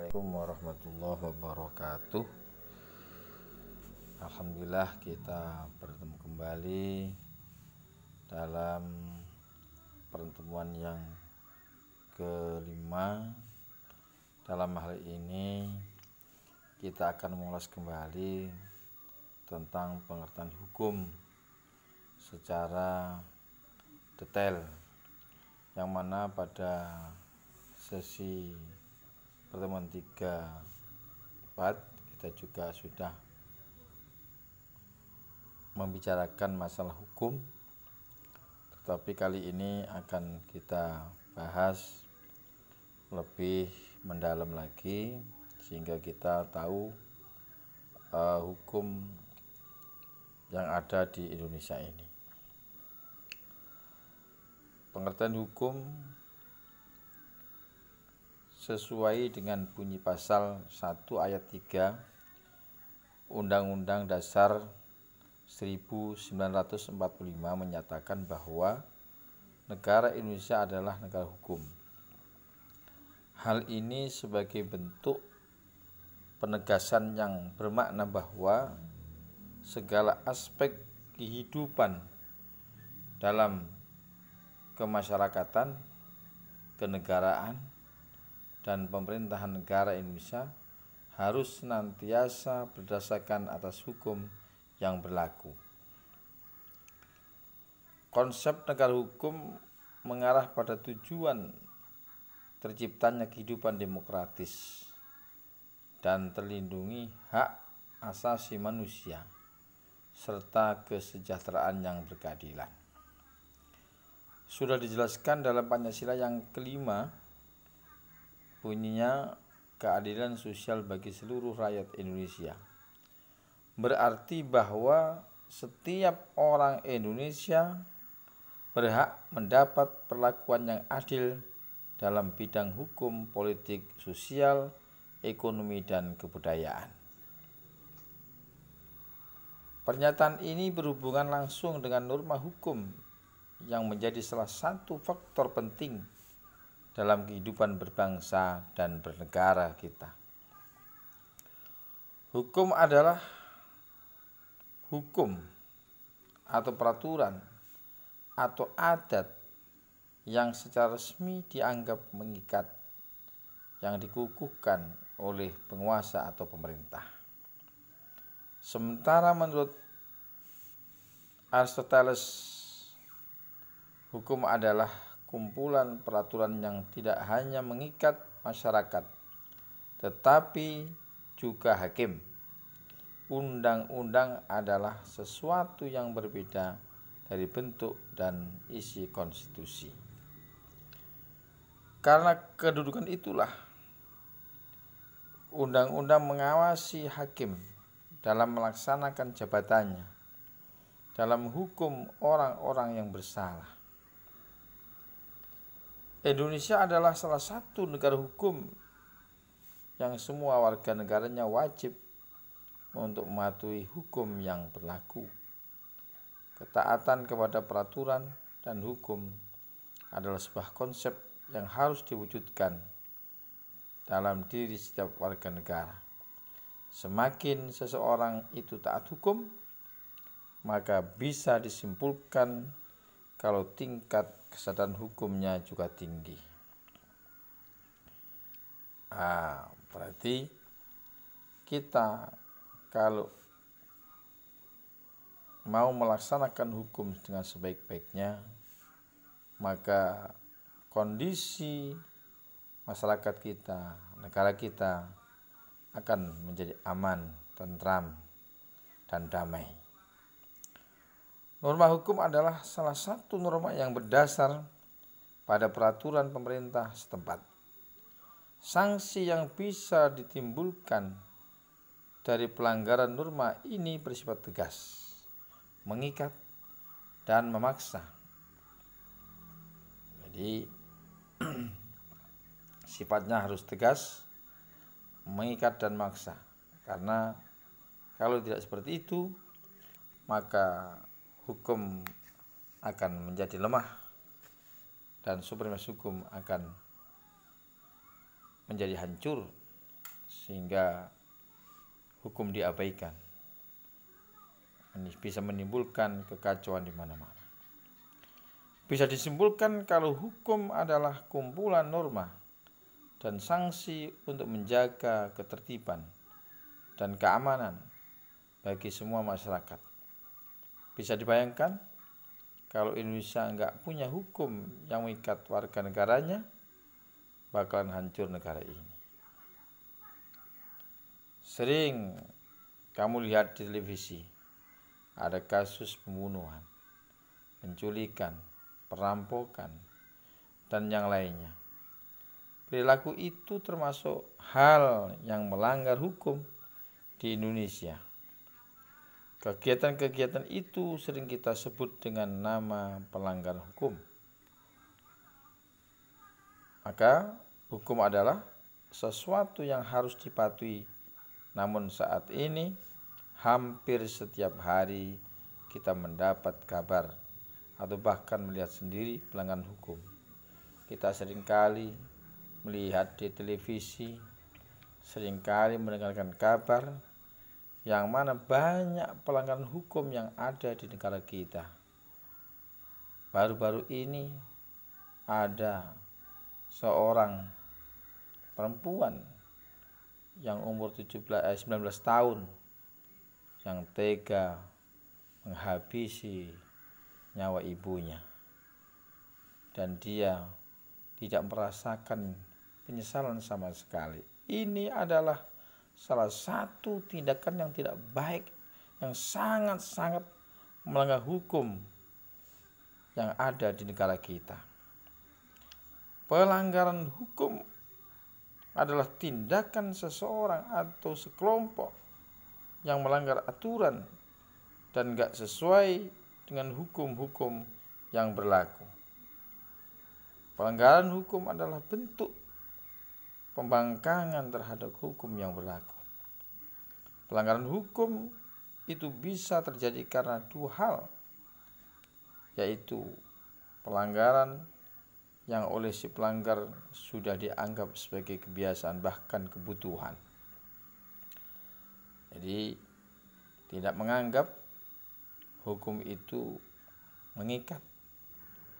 Assalamualaikum warahmatullahi wabarakatuh Alhamdulillah kita bertemu kembali Dalam pertemuan yang kelima Dalam hal ini kita akan mengulas kembali Tentang pengertian hukum Secara detail Yang mana pada sesi tiga part kita juga sudah membicarakan masalah hukum tetapi kali ini akan kita bahas lebih mendalam lagi sehingga kita tahu uh, hukum yang ada di Indonesia ini pengertian hukum sesuai dengan bunyi pasal 1 ayat 3 Undang-Undang Dasar 1945 menyatakan bahwa negara Indonesia adalah negara hukum. Hal ini sebagai bentuk penegasan yang bermakna bahwa segala aspek kehidupan dalam kemasyarakatan, kenegaraan, dan pemerintahan negara Indonesia harus senantiasa berdasarkan atas hukum yang berlaku. Konsep negara hukum mengarah pada tujuan terciptanya kehidupan demokratis dan terlindungi hak asasi manusia serta kesejahteraan yang berkeadilan. Sudah dijelaskan dalam Pancasila yang kelima bunyinya keadilan sosial bagi seluruh rakyat Indonesia. Berarti bahwa setiap orang Indonesia berhak mendapat perlakuan yang adil dalam bidang hukum, politik, sosial, ekonomi, dan kebudayaan. Pernyataan ini berhubungan langsung dengan norma hukum yang menjadi salah satu faktor penting dalam kehidupan berbangsa dan bernegara kita. Hukum adalah hukum atau peraturan atau adat yang secara resmi dianggap mengikat yang dikukuhkan oleh penguasa atau pemerintah. Sementara menurut Aristoteles hukum adalah kumpulan peraturan yang tidak hanya mengikat masyarakat, tetapi juga hakim. Undang-undang adalah sesuatu yang berbeda dari bentuk dan isi konstitusi. Karena kedudukan itulah, undang-undang mengawasi hakim dalam melaksanakan jabatannya, dalam hukum orang-orang yang bersalah Indonesia adalah salah satu negara hukum yang semua warga negaranya wajib untuk mematuhi hukum yang berlaku. Ketaatan kepada peraturan dan hukum adalah sebuah konsep yang harus diwujudkan dalam diri setiap warga negara. Semakin seseorang itu taat hukum, maka bisa disimpulkan kalau tingkat kesadaran hukumnya juga tinggi. Ah, berarti kita kalau mau melaksanakan hukum dengan sebaik-baiknya, maka kondisi masyarakat kita, negara kita akan menjadi aman, tentram, dan damai. Norma hukum adalah salah satu norma yang berdasar pada peraturan pemerintah setempat. Sanksi yang bisa ditimbulkan dari pelanggaran norma ini bersifat tegas, mengikat, dan memaksa. Jadi, sifatnya harus tegas, mengikat, dan memaksa, karena kalau tidak seperti itu, maka hukum akan menjadi lemah dan supremasi hukum akan menjadi hancur sehingga hukum diabaikan ini bisa menimbulkan kekacauan di mana-mana bisa disimpulkan kalau hukum adalah kumpulan norma dan sanksi untuk menjaga ketertiban dan keamanan bagi semua masyarakat bisa dibayangkan kalau Indonesia nggak punya hukum yang mengikat warga negaranya, bakalan hancur negara ini. Sering kamu lihat di televisi, ada kasus pembunuhan, penculikan, perampokan, dan yang lainnya. Perilaku itu termasuk hal yang melanggar hukum di Indonesia. Kegiatan-kegiatan itu sering kita sebut dengan nama pelanggar hukum. Maka, hukum adalah sesuatu yang harus dipatuhi. Namun, saat ini hampir setiap hari kita mendapat kabar atau bahkan melihat sendiri pelanggaran hukum. Kita seringkali melihat di televisi, seringkali mendengarkan kabar yang mana banyak pelanggaran hukum yang ada di negara kita. Baru-baru ini ada seorang perempuan yang umur 17 eh, 19 tahun yang tega menghabisi nyawa ibunya. Dan dia tidak merasakan penyesalan sama sekali. Ini adalah salah satu tindakan yang tidak baik yang sangat-sangat melanggar hukum yang ada di negara kita. Pelanggaran hukum adalah tindakan seseorang atau sekelompok yang melanggar aturan dan gak sesuai dengan hukum-hukum yang berlaku. Pelanggaran hukum adalah bentuk pembangkangan terhadap hukum yang berlaku. Pelanggaran hukum itu bisa terjadi karena dua hal, yaitu pelanggaran yang oleh si pelanggar sudah dianggap sebagai kebiasaan bahkan kebutuhan. Jadi tidak menganggap hukum itu mengikat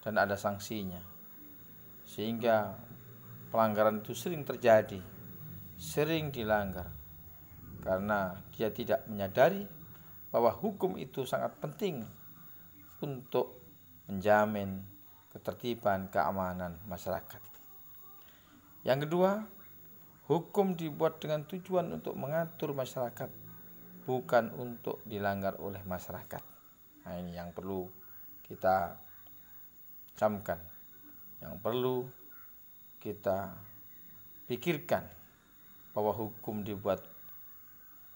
dan ada sanksinya. Sehingga pelanggaran itu sering terjadi, sering dilanggar karena dia tidak menyadari bahwa hukum itu sangat penting untuk menjamin ketertiban keamanan masyarakat. Yang kedua, hukum dibuat dengan tujuan untuk mengatur masyarakat, bukan untuk dilanggar oleh masyarakat. Nah, ini yang perlu kita camkan, yang perlu kita pikirkan bahwa hukum dibuat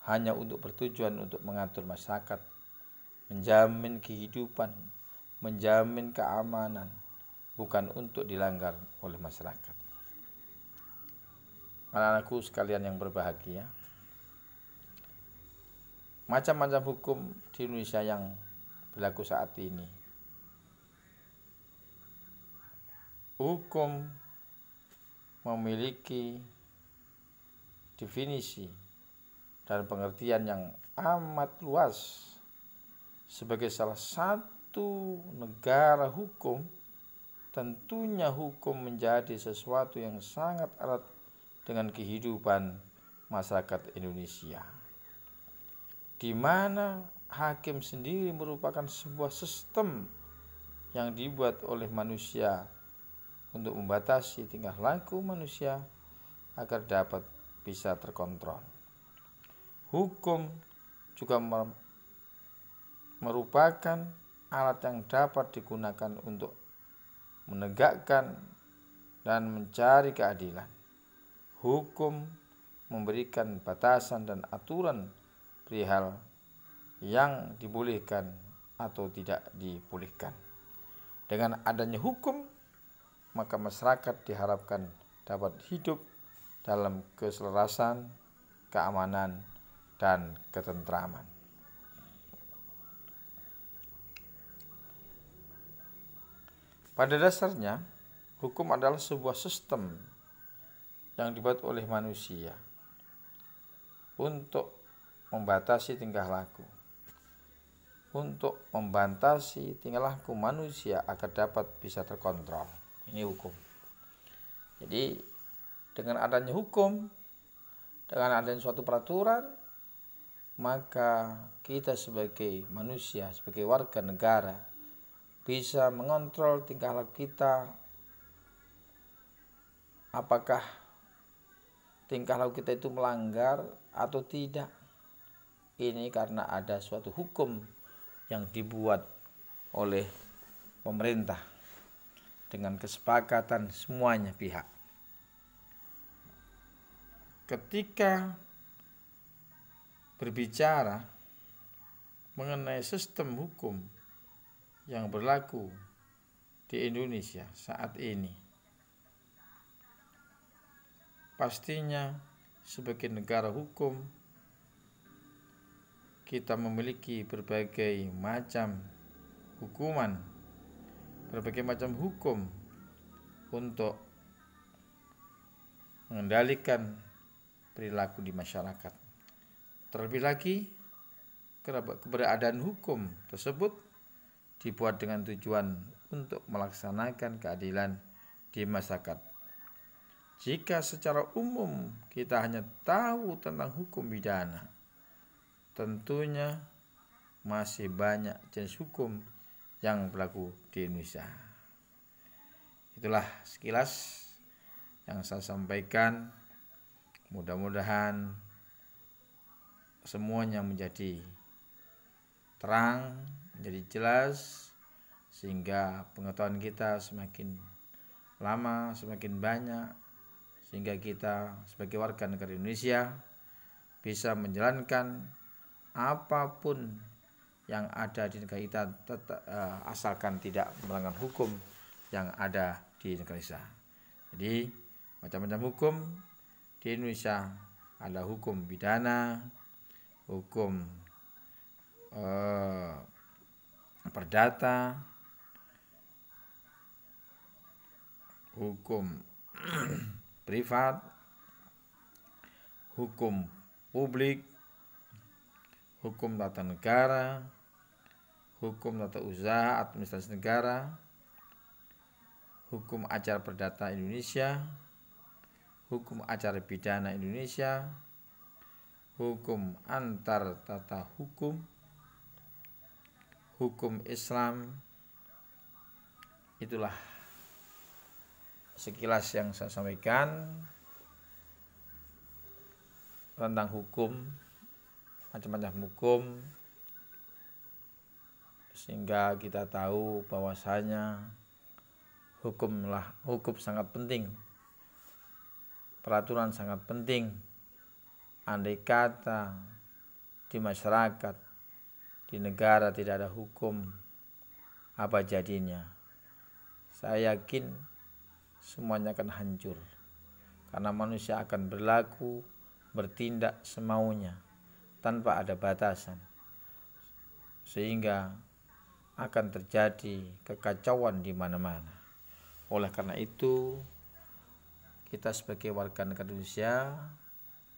hanya untuk bertujuan untuk mengatur masyarakat, menjamin kehidupan, menjamin keamanan, bukan untuk dilanggar oleh masyarakat. Anak-anakku sekalian yang berbahagia, macam-macam hukum di Indonesia yang berlaku saat ini. Hukum memiliki definisi dan pengertian yang amat luas sebagai salah satu negara hukum tentunya hukum menjadi sesuatu yang sangat erat dengan kehidupan masyarakat Indonesia di mana hakim sendiri merupakan sebuah sistem yang dibuat oleh manusia untuk membatasi tingkah laku manusia agar dapat bisa terkontrol. Hukum juga merupakan alat yang dapat digunakan untuk menegakkan dan mencari keadilan. Hukum memberikan batasan dan aturan perihal yang dibolehkan atau tidak dibolehkan. Dengan adanya hukum, maka masyarakat diharapkan dapat hidup dalam keselarasan, keamanan, dan ketentraman. Pada dasarnya, hukum adalah sebuah sistem yang dibuat oleh manusia untuk membatasi tingkah laku. Untuk membatasi tingkah laku manusia agar dapat bisa terkontrol. Ini hukum. Jadi dengan adanya hukum, dengan adanya suatu peraturan, maka kita sebagai manusia, sebagai warga negara bisa mengontrol tingkah laku kita. Apakah tingkah laku kita itu melanggar atau tidak? Ini karena ada suatu hukum yang dibuat oleh pemerintah dengan kesepakatan semuanya pihak. Ketika berbicara mengenai sistem hukum yang berlaku di Indonesia saat ini, pastinya sebagai negara hukum kita memiliki berbagai macam hukuman berbagai macam hukum untuk mengendalikan perilaku di masyarakat. Terlebih lagi, keberadaan hukum tersebut dibuat dengan tujuan untuk melaksanakan keadilan di masyarakat. Jika secara umum kita hanya tahu tentang hukum pidana, tentunya masih banyak jenis hukum yang berlaku di Indonesia. Itulah sekilas yang saya sampaikan. Mudah-mudahan semuanya menjadi terang, menjadi jelas sehingga pengetahuan kita semakin lama, semakin banyak sehingga kita sebagai warga negara Indonesia bisa menjalankan apapun yang ada di negara kita tetap, uh, eh, asalkan tidak melanggar hukum yang ada di negara kita. Jadi macam-macam hukum di Indonesia ada hukum pidana, hukum uh, perdata, hukum privat, hukum publik, hukum tata negara, hukum tata usaha administrasi negara, hukum acara perdata Indonesia, hukum acara pidana Indonesia, hukum antar tata hukum, hukum Islam, itulah sekilas yang saya sampaikan tentang hukum macam-macam hukum sehingga kita tahu bahwasanya hukumlah hukum sangat penting peraturan sangat penting andai kata di masyarakat di negara tidak ada hukum apa jadinya saya yakin semuanya akan hancur karena manusia akan berlaku bertindak semaunya tanpa ada batasan sehingga akan terjadi kekacauan di mana-mana. Oleh karena itu, kita sebagai warga negara Indonesia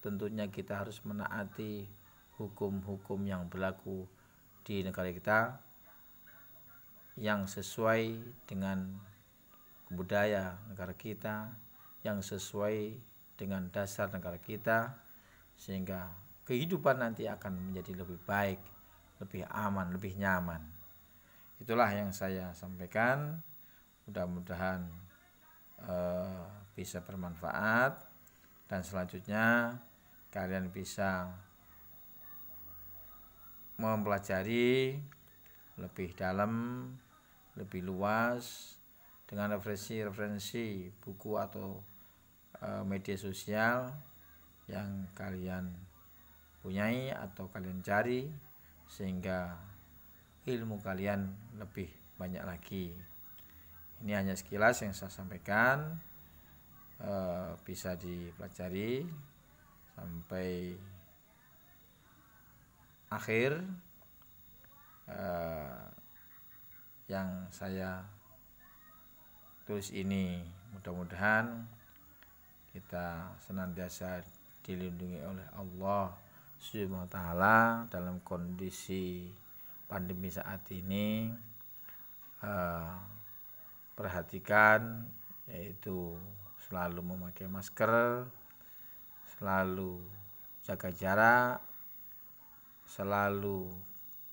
tentunya kita harus menaati hukum-hukum yang berlaku di negara kita yang sesuai dengan budaya negara kita, yang sesuai dengan dasar negara kita sehingga kehidupan nanti akan menjadi lebih baik, lebih aman, lebih nyaman. Itulah yang saya sampaikan. Mudah-mudahan eh, bisa bermanfaat dan selanjutnya kalian bisa mempelajari lebih dalam, lebih luas dengan referensi-referensi buku atau eh, media sosial yang kalian punyai atau kalian cari sehingga ilmu kalian lebih banyak lagi. Ini hanya sekilas yang saya sampaikan, e, bisa dipelajari sampai akhir e, yang saya tulis ini. Mudah-mudahan kita senantiasa dilindungi oleh Allah Subhanahu wa taala dalam kondisi pandemi saat ini eh, perhatikan yaitu selalu memakai masker, selalu jaga jarak, selalu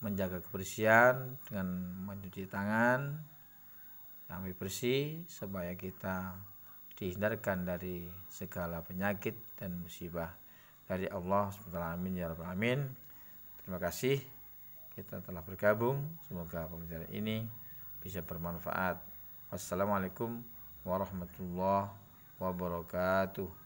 menjaga kebersihan dengan mencuci tangan sampai bersih supaya kita dihindarkan dari segala penyakit dan musibah dari Allah SWT. Amin ya rabbal alamin. Terima kasih kita telah bergabung. Semoga pembelajaran ini bisa bermanfaat. Wassalamualaikum warahmatullahi wabarakatuh.